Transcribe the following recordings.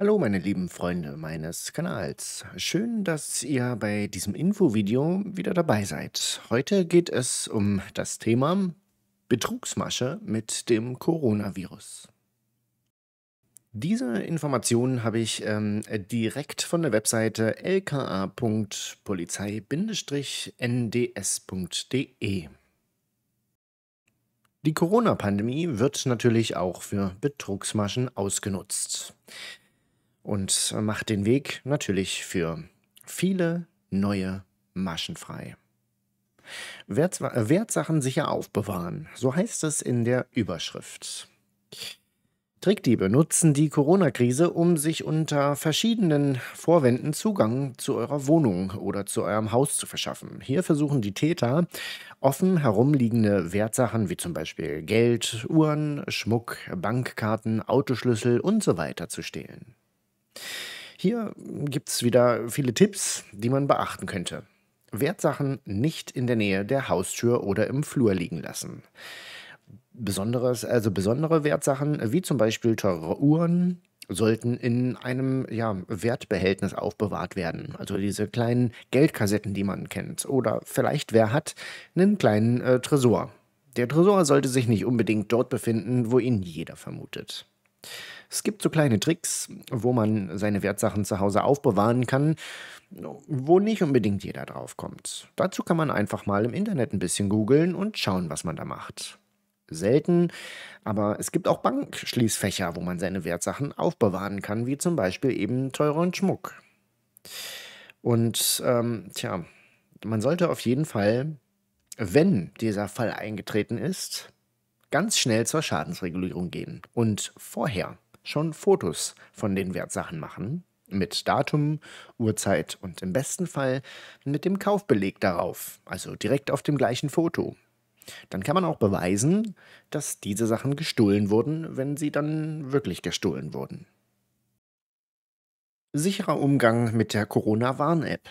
Hallo meine lieben Freunde meines Kanals. Schön, dass ihr bei diesem Infovideo wieder dabei seid. Heute geht es um das Thema Betrugsmasche mit dem Coronavirus. Diese Informationen habe ich ähm, direkt von der Webseite lka.polizei-nds.de. Die Corona-Pandemie wird natürlich auch für Betrugsmaschen ausgenutzt und macht den Weg natürlich für viele neue Maschen frei. Wert, Wertsachen sicher aufbewahren, so heißt es in der Überschrift. Trickdiebe nutzen die Corona-Krise, um sich unter verschiedenen Vorwänden Zugang zu eurer Wohnung oder zu eurem Haus zu verschaffen. Hier versuchen die Täter, offen herumliegende Wertsachen wie zum Beispiel Geld, Uhren, Schmuck, Bankkarten, Autoschlüssel usw. so zu stehlen. Hier gibt es wieder viele Tipps, die man beachten könnte. Wertsachen nicht in der Nähe der Haustür oder im Flur liegen lassen. Besonderes, also besondere Wertsachen, äh, wie zum Beispiel teure Uhren, sollten in einem ja, Wertbehältnis aufbewahrt werden. Also diese kleinen Geldkassetten, die man kennt. Oder vielleicht wer hat einen kleinen äh, Tresor. Der Tresor sollte sich nicht unbedingt dort befinden, wo ihn jeder vermutet. Es gibt so kleine Tricks, wo man seine Wertsachen zu Hause aufbewahren kann, wo nicht unbedingt jeder drauf kommt. Dazu kann man einfach mal im Internet ein bisschen googeln und schauen, was man da macht. Selten, aber es gibt auch Bankschließfächer, wo man seine Wertsachen aufbewahren kann, wie zum Beispiel eben teuren Schmuck. Und ähm, tja, man sollte auf jeden Fall, wenn dieser Fall eingetreten ist, ganz schnell zur Schadensregulierung gehen und vorher schon Fotos von den Wertsachen machen, mit Datum, Uhrzeit und im besten Fall mit dem Kaufbeleg darauf, also direkt auf dem gleichen Foto. Dann kann man auch beweisen, dass diese Sachen gestohlen wurden, wenn sie dann wirklich gestohlen wurden. Sicherer Umgang mit der Corona-Warn-App.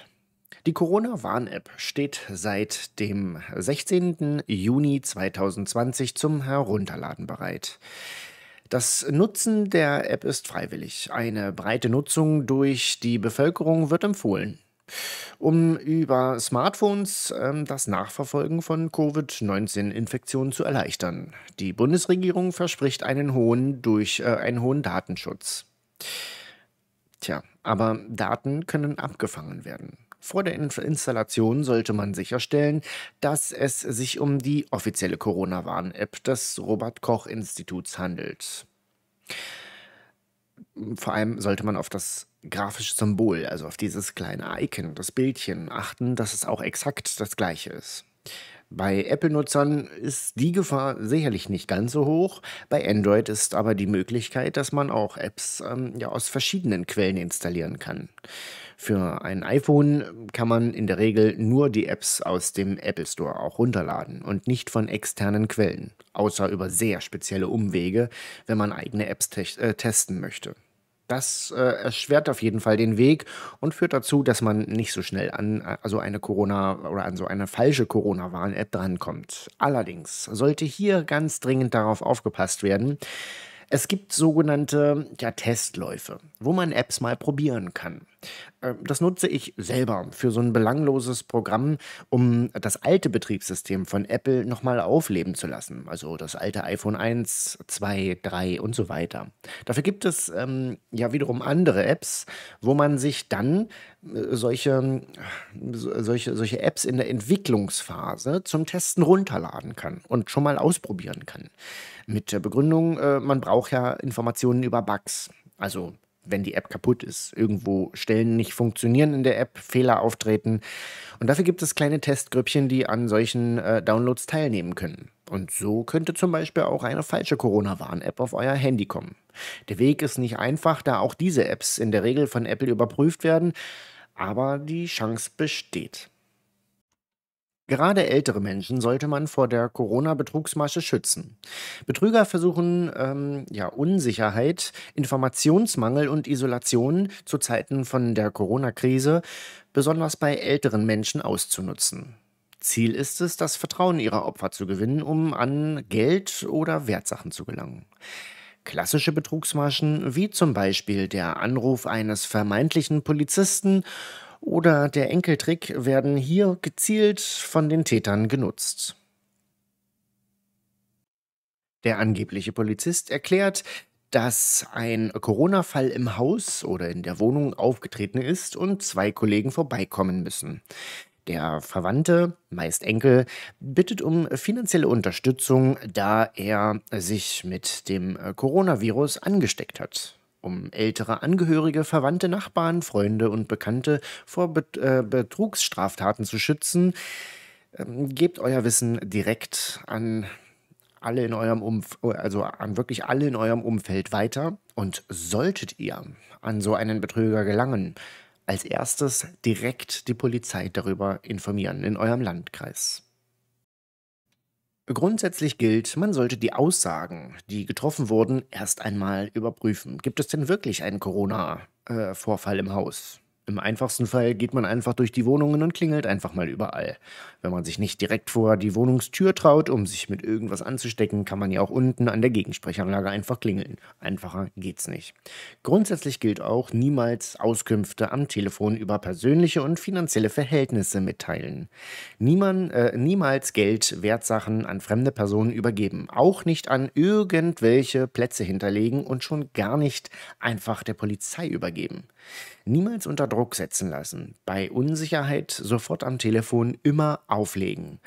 Die Corona-Warn-App steht seit dem 16. Juni 2020 zum Herunterladen bereit. Das Nutzen der App ist freiwillig. Eine breite Nutzung durch die Bevölkerung wird empfohlen. Um über Smartphones äh, das Nachverfolgen von Covid-19-Infektionen zu erleichtern. Die Bundesregierung verspricht einen hohen, durch, äh, einen hohen Datenschutz. Tja, aber Daten können abgefangen werden. Vor der Installation sollte man sicherstellen, dass es sich um die offizielle Corona-Warn-App des Robert Koch-Instituts handelt. Vor allem sollte man auf das grafische Symbol, also auf dieses kleine Icon, das Bildchen achten, dass es auch exakt das gleiche ist. Bei Apple-Nutzern ist die Gefahr sicherlich nicht ganz so hoch. Bei Android ist aber die Möglichkeit, dass man auch Apps ähm, ja, aus verschiedenen Quellen installieren kann. Für ein iPhone kann man in der Regel nur die Apps aus dem Apple Store auch runterladen und nicht von externen Quellen, außer über sehr spezielle Umwege, wenn man eigene Apps te äh, testen möchte. Das äh, erschwert auf jeden Fall den Weg und führt dazu, dass man nicht so schnell an äh, also eine Corona oder an so eine falsche Corona-Warn-App drankommt. Allerdings sollte hier ganz dringend darauf aufgepasst werden. Es gibt sogenannte ja, Testläufe, wo man Apps mal probieren kann. Ähm, das nutze ich selber für so ein belangloses Programm, um das alte Betriebssystem von Apple nochmal aufleben zu lassen. Also das alte iPhone 1, 2, 3 und so weiter. Dafür gibt es ähm, ja wiederum andere Apps, wo man sich dann äh, solche, solche, solche Apps in der Entwicklungsphase zum Testen runterladen kann und schon mal ausprobieren kann. Mit der Begründung, äh, man braucht ja Informationen über Bugs. Also wenn die App kaputt ist, irgendwo Stellen nicht funktionieren in der App, Fehler auftreten. Und dafür gibt es kleine Testgrüppchen, die an solchen äh, Downloads teilnehmen können. Und so könnte zum Beispiel auch eine falsche Corona-Warn-App auf euer Handy kommen. Der Weg ist nicht einfach, da auch diese Apps in der Regel von Apple überprüft werden, aber die Chance besteht. Gerade ältere Menschen sollte man vor der Corona-Betrugsmasche schützen. Betrüger versuchen ähm, ja, Unsicherheit, Informationsmangel und Isolation zu Zeiten von der Corona-Krise besonders bei älteren Menschen auszunutzen. Ziel ist es, das Vertrauen ihrer Opfer zu gewinnen, um an Geld oder Wertsachen zu gelangen. Klassische Betrugsmaschen, wie zum Beispiel der Anruf eines vermeintlichen Polizisten oder der Enkeltrick werden hier gezielt von den Tätern genutzt. Der angebliche Polizist erklärt, dass ein Corona-Fall im Haus oder in der Wohnung aufgetreten ist und zwei Kollegen vorbeikommen müssen. Der Verwandte, meist Enkel, bittet um finanzielle Unterstützung, da er sich mit dem Coronavirus angesteckt hat um ältere Angehörige, Verwandte, Nachbarn, Freunde und Bekannte vor Bet äh, Betrugsstraftaten zu schützen. Ähm, gebt euer Wissen direkt an alle in eurem Umfeld, also an wirklich alle in eurem Umfeld weiter. Und solltet ihr an so einen Betrüger gelangen, als erstes direkt die Polizei darüber informieren in eurem Landkreis. Grundsätzlich gilt, man sollte die Aussagen, die getroffen wurden, erst einmal überprüfen. Gibt es denn wirklich einen Corona-Vorfall äh, im Haus? Im einfachsten Fall geht man einfach durch die Wohnungen und klingelt einfach mal überall. Wenn man sich nicht direkt vor die Wohnungstür traut, um sich mit irgendwas anzustecken, kann man ja auch unten an der Gegensprechanlage einfach klingeln. Einfacher geht's nicht. Grundsätzlich gilt auch, niemals Auskünfte am Telefon über persönliche und finanzielle Verhältnisse mitteilen. Niemand, äh, niemals Geld, Wertsachen an fremde Personen übergeben. Auch nicht an irgendwelche Plätze hinterlegen und schon gar nicht einfach der Polizei übergeben. Niemals unter Druck setzen lassen. Bei Unsicherheit sofort am Telefon immer auflegen.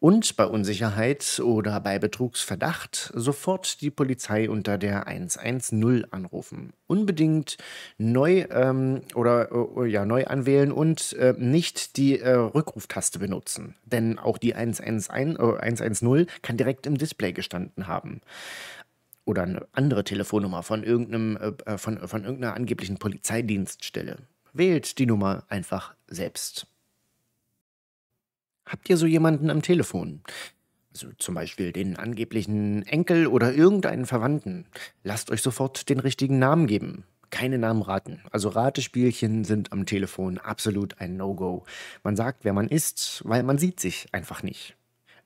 Und bei Unsicherheit oder bei Betrugsverdacht sofort die Polizei unter der 110 anrufen. Unbedingt neu ähm, oder äh, ja, neu anwählen und äh, nicht die äh, Rückruftaste benutzen. Denn auch die 111, 110 äh, kann direkt im Display gestanden haben oder eine andere Telefonnummer von, irgendeinem, äh, äh, von, von irgendeiner angeblichen Polizeidienststelle. Wählt die Nummer einfach selbst. Habt ihr so jemanden am Telefon? Also zum Beispiel den angeblichen Enkel oder irgendeinen Verwandten. Lasst euch sofort den richtigen Namen geben. Keine Namen raten. Also Ratespielchen sind am Telefon absolut ein No-Go. Man sagt, wer man ist, weil man sieht sich einfach nicht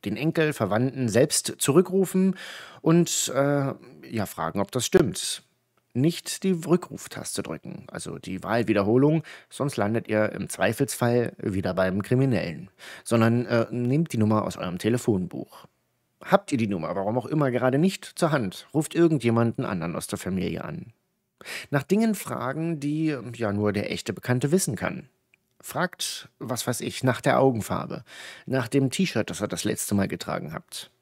den Enkel, Verwandten selbst zurückrufen und äh, ja, fragen, ob das stimmt. Nicht die Rückruftaste drücken, also die Wahlwiederholung, sonst landet ihr im Zweifelsfall wieder beim Kriminellen, sondern äh, nehmt die Nummer aus eurem Telefonbuch. Habt ihr die Nummer, warum auch immer, gerade nicht zur Hand, ruft irgendjemanden anderen aus der Familie an. Nach Dingen fragen, die ja nur der echte Bekannte wissen kann. Fragt, was weiß ich, nach der Augenfarbe, nach dem T-Shirt, das ihr das letzte Mal getragen habt.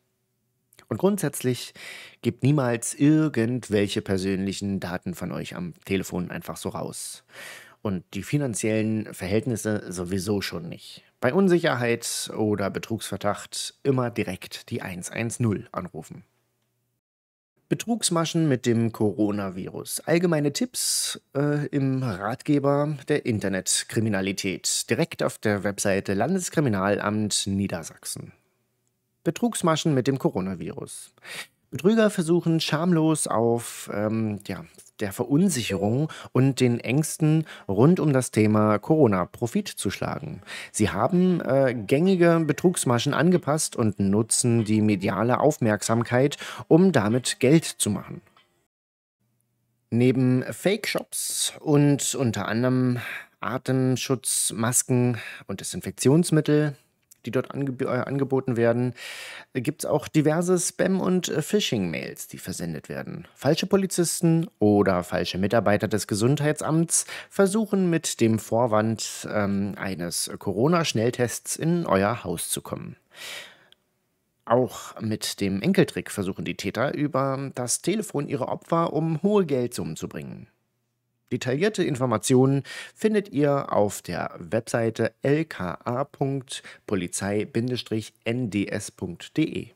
Und grundsätzlich gebt niemals irgendwelche persönlichen Daten von euch am Telefon einfach so raus. Und die finanziellen Verhältnisse sowieso schon nicht. Bei Unsicherheit oder Betrugsverdacht immer direkt die 110 anrufen. Betrugsmaschen mit dem Coronavirus. Allgemeine Tipps äh, im Ratgeber der Internetkriminalität. Direkt auf der Webseite Landeskriminalamt Niedersachsen. Betrugsmaschen mit dem Coronavirus. Betrüger versuchen schamlos auf ähm, ja, der Verunsicherung und den Ängsten rund um das Thema Corona Profit zu schlagen. Sie haben äh, gängige Betrugsmaschen angepasst und nutzen die mediale Aufmerksamkeit, um damit Geld zu machen. Neben Fake-Shops und unter anderem Atemschutzmasken und Desinfektionsmittel die dort angeb äh, angeboten werden, äh, gibt es auch diverse Spam- und äh, Phishing-Mails, die versendet werden. Falsche Polizisten oder falsche Mitarbeiter des Gesundheitsamts versuchen mit dem Vorwand ähm, eines Corona-Schnelltests in euer Haus zu kommen. Auch mit dem Enkeltrick versuchen die Täter über das Telefon ihre Opfer um hohe Geldsummen zu bringen. Detaillierte Informationen findet ihr auf der Webseite lka.polizei-nds.de.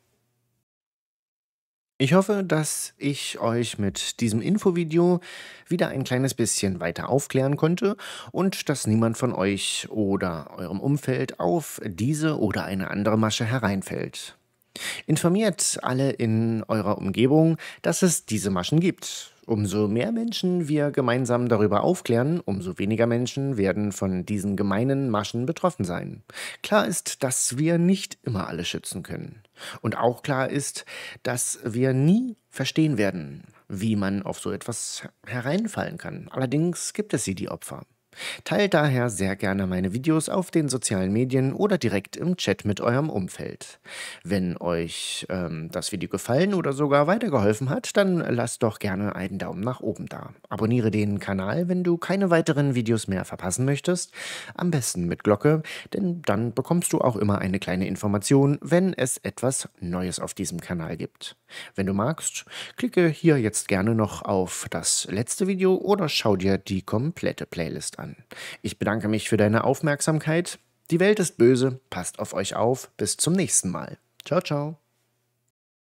Ich hoffe, dass ich euch mit diesem Infovideo wieder ein kleines bisschen weiter aufklären konnte und dass niemand von euch oder eurem Umfeld auf diese oder eine andere Masche hereinfällt. Informiert alle in eurer Umgebung, dass es diese Maschen gibt Umso mehr Menschen wir gemeinsam darüber aufklären, umso weniger Menschen werden von diesen gemeinen Maschen betroffen sein. Klar ist, dass wir nicht immer alle schützen können. Und auch klar ist, dass wir nie verstehen werden, wie man auf so etwas hereinfallen kann. Allerdings gibt es sie, die Opfer. Teilt daher sehr gerne meine Videos auf den sozialen Medien oder direkt im Chat mit eurem Umfeld. Wenn euch ähm, das Video gefallen oder sogar weitergeholfen hat, dann lasst doch gerne einen Daumen nach oben da. Abonniere den Kanal, wenn du keine weiteren Videos mehr verpassen möchtest. Am besten mit Glocke, denn dann bekommst du auch immer eine kleine Information, wenn es etwas Neues auf diesem Kanal gibt. Wenn du magst, klicke hier jetzt gerne noch auf das letzte Video oder schau dir die komplette Playlist an an. Ich bedanke mich für deine Aufmerksamkeit. Die Welt ist böse, passt auf euch auf. Bis zum nächsten Mal. Ciao, ciao.